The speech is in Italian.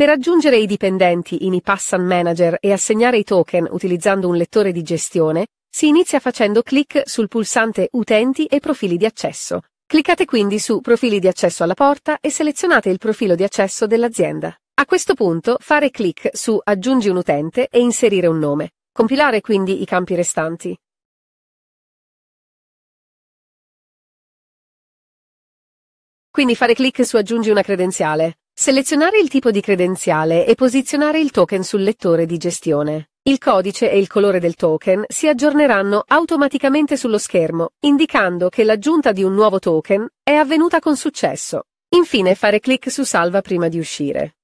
Per aggiungere i dipendenti in iPassan Manager e assegnare i token utilizzando un lettore di gestione, si inizia facendo clic sul pulsante Utenti e profili di accesso. Cliccate quindi su Profili di accesso alla porta e selezionate il profilo di accesso dell'azienda. A questo punto fare clic su Aggiungi un utente e inserire un nome. Compilare quindi i campi restanti. Quindi fare clic su Aggiungi una credenziale. Selezionare il tipo di credenziale e posizionare il token sul lettore di gestione. Il codice e il colore del token si aggiorneranno automaticamente sullo schermo, indicando che l'aggiunta di un nuovo token è avvenuta con successo. Infine fare clic su Salva prima di uscire.